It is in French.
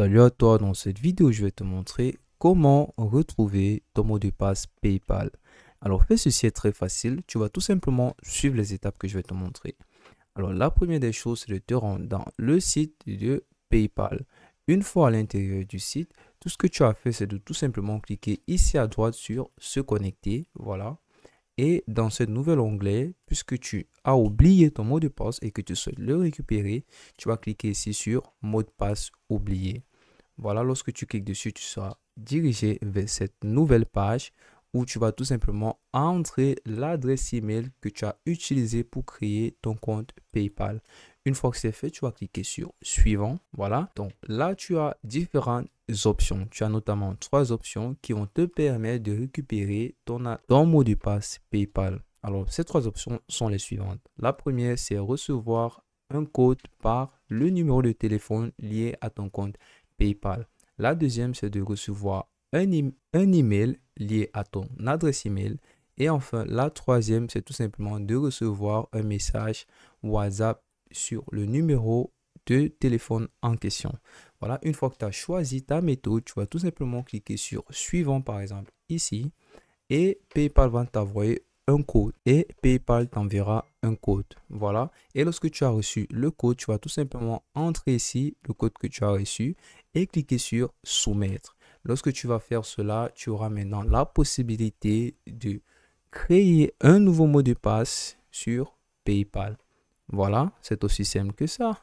Salut à toi, dans cette vidéo je vais te montrer comment retrouver ton mot de passe PayPal. Alors fais ceci est très facile, tu vas tout simplement suivre les étapes que je vais te montrer. Alors la première des choses c'est de te rendre dans le site de PayPal. Une fois à l'intérieur du site, tout ce que tu as fait c'est de tout simplement cliquer ici à droite sur se connecter, voilà. Et dans ce nouvel onglet, puisque tu as oublié ton mot de passe et que tu souhaites le récupérer, tu vas cliquer ici sur mot de passe oublié. Voilà, lorsque tu cliques dessus, tu seras dirigé vers cette nouvelle page où tu vas tout simplement entrer l'adresse email que tu as utilisée pour créer ton compte PayPal. Une fois que c'est fait, tu vas cliquer sur suivant. Voilà. Donc là, tu as différentes options. Tu as notamment trois options qui vont te permettre de récupérer ton, mot de passe PayPal. Alors, ces trois options sont les suivantes. La première, c'est recevoir un code par le numéro de téléphone lié à ton compte. PayPal. La deuxième, c'est de recevoir un, un email lié à ton adresse email. Et enfin, la troisième, c'est tout simplement de recevoir un message WhatsApp sur le numéro de téléphone en question. Voilà, une fois que tu as choisi ta méthode, tu vas tout simplement cliquer sur suivant par exemple ici et PayPal va t'envoyer un code et PayPal t'enverra un code. Voilà, et lorsque tu as reçu le code, tu vas tout simplement entrer ici le code que tu as reçu et cliquez sur soumettre. Lorsque tu vas faire cela, tu auras maintenant la possibilité de créer un nouveau mot de passe sur PayPal. Voilà, c'est aussi simple que ça.